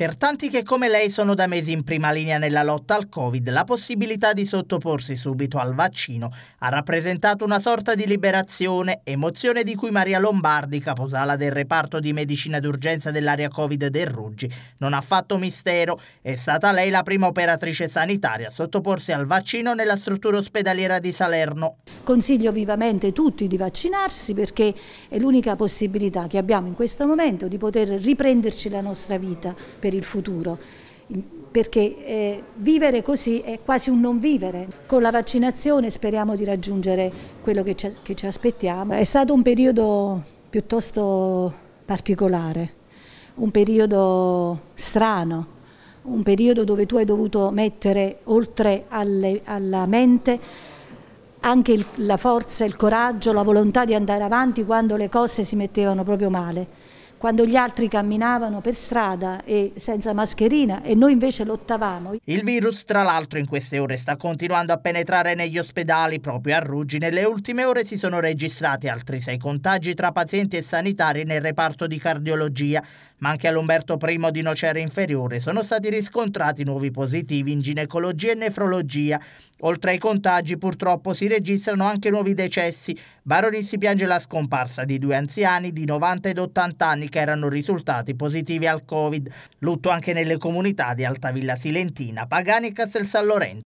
Per tanti che come lei sono da mesi in prima linea nella lotta al Covid, la possibilità di sottoporsi subito al vaccino ha rappresentato una sorta di liberazione, emozione di cui Maria Lombardi, caposala del reparto di medicina d'urgenza dell'area Covid del Ruggi, non ha fatto mistero. È stata lei la prima operatrice sanitaria a sottoporsi al vaccino nella struttura ospedaliera di Salerno. Consiglio vivamente a tutti di vaccinarsi perché è l'unica possibilità che abbiamo in questo momento di poter riprenderci la nostra vita per il futuro perché eh, vivere così è quasi un non vivere. Con la vaccinazione speriamo di raggiungere quello che ci, che ci aspettiamo. È stato un periodo piuttosto particolare, un periodo strano, un periodo dove tu hai dovuto mettere oltre alle, alla mente anche il, la forza, il coraggio, la volontà di andare avanti quando le cose si mettevano proprio male quando gli altri camminavano per strada e senza mascherina e noi invece lottavamo. Il virus, tra l'altro, in queste ore sta continuando a penetrare negli ospedali proprio a Ruggine. Le ultime ore si sono registrati altri sei contagi tra pazienti e sanitari nel reparto di cardiologia, ma anche all'Umberto I di Nocera Inferiore sono stati riscontrati nuovi positivi in ginecologia e nefrologia. Oltre ai contagi, purtroppo, si registrano anche nuovi decessi. Baroni si piange la scomparsa di due anziani di 90 ed 80 anni che erano risultati positivi al Covid. Lutto anche nelle comunità di Altavilla Silentina, Pagani e Castel San Lorenzo.